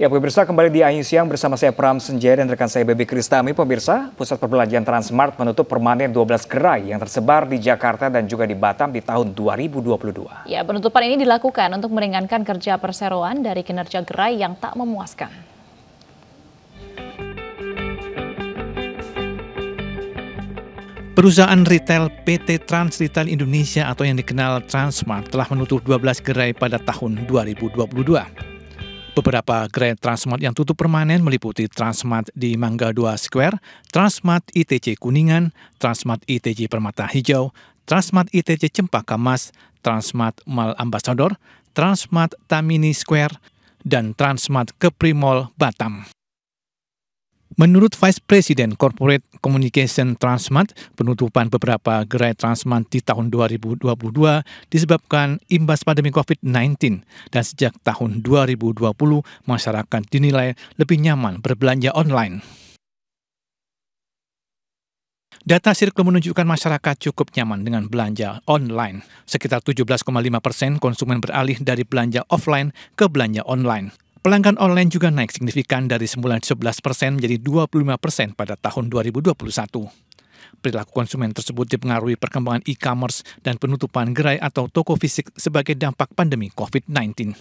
Ya pemirsa kembali di Ayu Siang bersama saya Pram Senjaya dan rekan saya Bebi Kristami. Pemirsa, pusat perbelanjaan Transmart menutup permanen 12 gerai yang tersebar di Jakarta dan juga di Batam di tahun 2022. Ya, penutupan ini dilakukan untuk meringankan kerja perseroan dari kinerja gerai yang tak memuaskan. Perusahaan retail PT Trans Retail Indonesia atau yang dikenal Transmart telah menutup 12 gerai pada tahun 2022. Beberapa Grand Transmart yang tutup permanen meliputi Transmart di Mangga 2 Square, Transmart ITC Kuningan, Transmart ITC Permata Hijau, Transmart ITC Cempaka Mas, Transmart Mall Ambassador, Transmart Tamini Square, dan Transmart Kepri Mall Batam. Menurut Vice President Corporate Communication Transmart, penutupan beberapa gerai Transmart di tahun 2022 disebabkan imbas pandemi COVID-19 dan sejak tahun 2020 masyarakat dinilai lebih nyaman berbelanja online. Data Sirkel menunjukkan masyarakat cukup nyaman dengan belanja online. Sekitar 17,5 persen konsumen beralih dari belanja offline ke belanja online. Pelanggan online juga naik signifikan dari semula 11 persen menjadi 25 persen pada tahun 2021. Perilaku konsumen tersebut dipengaruhi perkembangan e-commerce dan penutupan gerai atau toko fisik sebagai dampak pandemi COVID-19.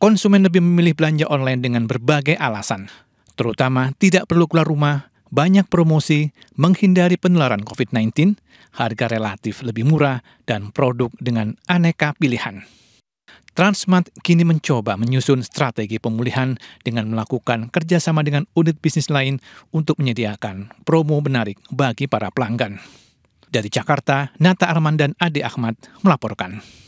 Konsumen lebih memilih belanja online dengan berbagai alasan, terutama tidak perlu keluar rumah, banyak promosi, menghindari penularan COVID-19, harga relatif lebih murah, dan produk dengan aneka pilihan. Transmart kini mencoba menyusun strategi pemulihan dengan melakukan kerjasama dengan unit bisnis lain untuk menyediakan promo menarik bagi para pelanggan. Dari Jakarta, Nata Arman dan Ade Ahmad melaporkan.